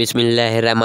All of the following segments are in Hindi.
बिसमीम अल्लाम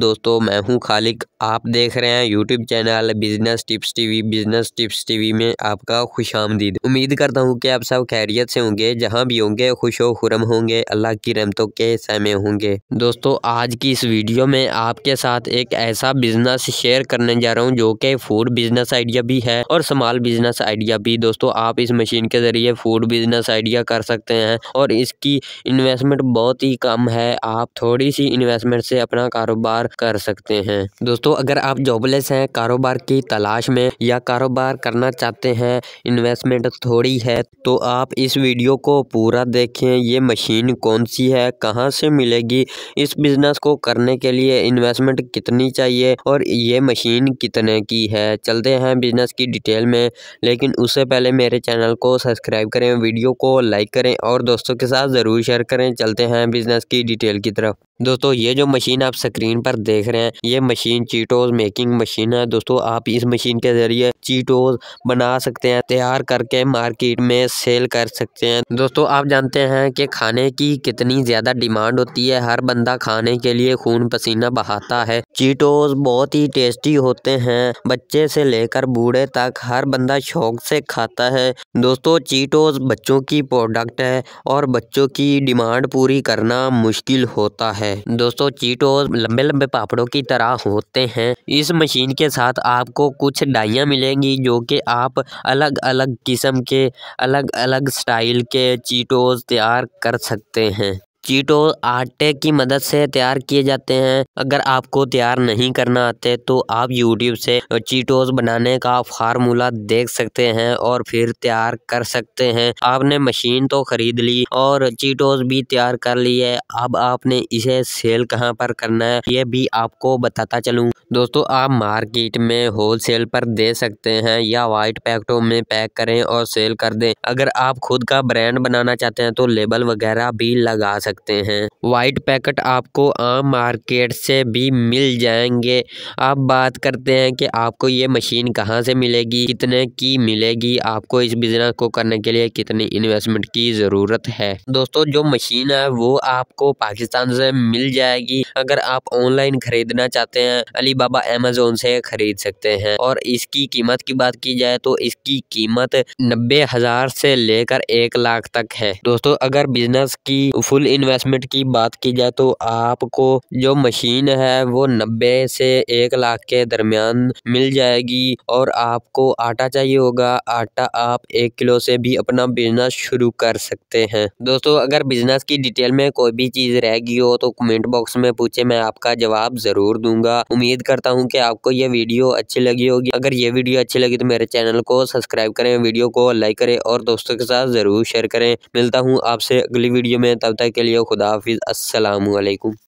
दोस्तों मैं हूं खालिक आप देख रहे हैं YouTube channel business tips TV business tips TV में आपका खुश आमदीद उम्मीद करता हूं कि आप सब खैरियत से होंगे जहां भी होंगे खुश खुरम होंगे अल्लाह की रहमतों के समय होंगे दोस्तों आज की इस वीडियो में आपके साथ एक ऐसा बिजनेस शेयर करने जा रहा हूँ जो कि फूड बिजनेस आइडिया भी है और स्मॉल बिजनेस आइडिया भी दोस्तों आप इस मशीन के जरिए फूड बिजनेस आइडिया कर सकते हैं और इसकी इन्वेस्टमेंट बहुत ही कम है है आप थोड़ी सी इन्वेस्टमेंट से अपना कारोबार कर सकते हैं दोस्तों अगर आप जॉबलेस हैं कारोबार की तलाश में या कारोबार करना चाहते हैं इन्वेस्टमेंट थोड़ी है तो आप इस वीडियो को पूरा देखें ये मशीन कौन सी है कहाँ से मिलेगी इस बिजनेस को करने के लिए इन्वेस्टमेंट कितनी चाहिए और ये मशीन कितने की है चलते हैं बिजनेस की डिटेल में लेकिन उससे पहले मेरे चैनल को सब्सक्राइब करें वीडियो को लाइक करें और दोस्तों के साथ ज़रूर शेयर करें चलते हैं बिजनेस की डिटेल की तरफ दोस्तों ये जो मशीन आप स्क्रीन पर देख रहे हैं ये मशीन चीटोज मेकिंग मशीन है दोस्तों आप इस मशीन के जरिए चीटोज बना सकते हैं तैयार करके मार्केट में सेल कर सकते हैं दोस्तों आप जानते हैं कि खाने की कितनी ज़्यादा डिमांड होती है हर बंदा खाने के लिए खून पसीना बहाता है चीटोज बहुत ही टेस्टी होते हैं बच्चे से लेकर बूढ़े तक हर बंदा शौक से खाता है दोस्तों चीटोज बच्चों की प्रोडक्ट है और बच्चों की डिमांड पूरी करना मुश्किल मुश्किल होता है दोस्तों चीटोज लंबे लंबे पापड़ों की तरह होते हैं इस मशीन के साथ आपको कुछ डाइया मिलेंगी जो कि आप अलग अलग किस्म के अलग अलग स्टाइल के चीटोज तैयार कर सकते हैं चीटो आटे की मदद से तैयार किए जाते हैं अगर आपको तैयार नहीं करना आते तो आप यूट्यूब से चीटोज बनाने का फार्मूला देख सकते हैं और फिर तैयार कर सकते हैं आपने मशीन तो खरीद ली और चीटोज भी तैयार कर ली है अब आपने इसे सेल कहाँ पर करना है ये भी आपको बताता चलूँ दोस्तों आप मार्केट में होलसेल पर दे सकते हैं या वाइट पैकेटों में पैक करें और सेल कर दें अगर आप खुद का ब्रांड बनाना चाहते हैं तो लेबल वगैरह भी लगा सकते हैं वाइट पैकेट आपको आम मार्केट से भी मिल जाएंगे आप बात करते हैं कि आपको ये मशीन कहाँ से मिलेगी कितने की मिलेगी आपको इस बिजनेस को करने के लिए कितनी इन्वेस्टमेंट की ज़रूरत है दोस्तों जो मशीन है वो आपको पाकिस्तान से मिल जाएगी अगर आप ऑनलाइन खरीदना चाहते हैं अली बाबा अमेजोन से खरीद सकते हैं और इसकी कीमत की बात की जाए तो इसकी कीमत नब्बे हजार से लेकर एक लाख तक है दोस्तों अगर बिजनेस की फुल इन्वेस्टमेंट की बात की जाए तो आपको जो मशीन है वो नब्बे से एक लाख के दरमियान मिल जाएगी और आपको आटा चाहिए होगा आटा आप एक किलो से भी अपना बिजनेस शुरू कर सकते हैं दोस्तों अगर बिजनेस की डिटेल में कोई भी चीज रहेगी हो तो कमेंट बॉक्स में पूछे मैं आपका जवाब जरूर दूंगा उम्मीद करता हूँ कि आपको ये वीडियो अच्छी लगी होगी अगर ये वीडियो अच्छी लगी तो मेरे चैनल को सब्सक्राइब करें वीडियो को लाइक करें और दोस्तों के साथ ज़रूर शेयर करें मिलता हूँ आपसे अगली वीडियो में तब तक के लिए खुदा हाफिज़ असलकुम